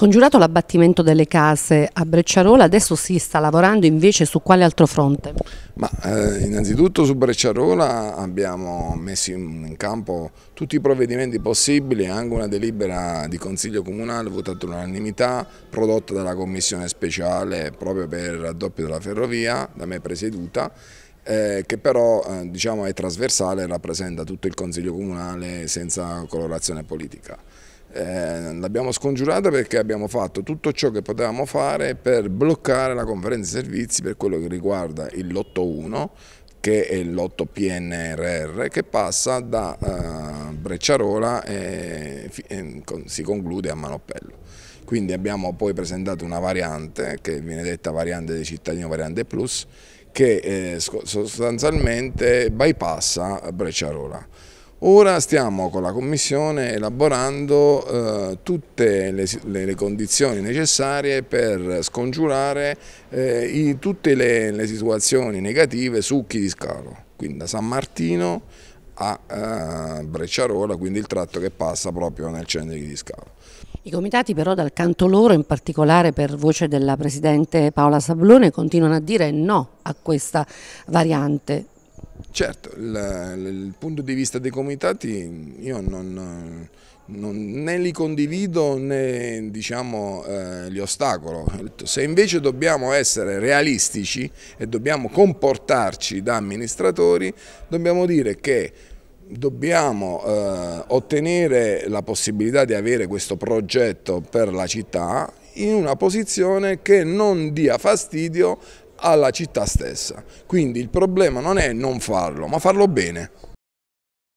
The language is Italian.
Scongiurato l'abbattimento delle case a Brecciarola, adesso si sta lavorando invece su quale altro fronte? Ma, eh, innanzitutto su Brecciarola abbiamo messo in campo tutti i provvedimenti possibili, anche una delibera di Consiglio Comunale votata all'unanimità, prodotta dalla Commissione Speciale proprio per il raddoppio della ferrovia, da me presieduta, eh, che però eh, diciamo, è trasversale e rappresenta tutto il Consiglio Comunale senza colorazione politica. Eh, l'abbiamo scongiurata perché abbiamo fatto tutto ciò che potevamo fare per bloccare la conferenza di servizi per quello che riguarda il lotto 1 che è il lotto PNRR che passa da eh, Brecciarola e, e con, si conclude a Manopello. Quindi abbiamo poi presentato una variante che viene detta variante dei cittadini variante plus che eh, sostanzialmente bypassa Brecciarola. Ora stiamo con la Commissione elaborando eh, tutte le, le, le, condizioni necessarie per scongiurare eh, i, tutte le, le, situazioni negative su chi di scalo, quindi da San Martino a eh, Brecciarola, quindi il tratto che passa proprio nel centro di Scalo. I comitati però dal canto loro, in particolare per voce della Presidente Paola Sablone, continuano a dire no a questa variante. Certo, la, il punto di vista dei comitati io non, non, né li condivido né diciamo, eh, li ostacolo. Se invece dobbiamo essere realistici e dobbiamo comportarci da amministratori, dobbiamo dire che dobbiamo eh, ottenere la possibilità di avere questo progetto per la città in una posizione che non dia fastidio alla città stessa. Quindi il problema non è non farlo, ma farlo bene.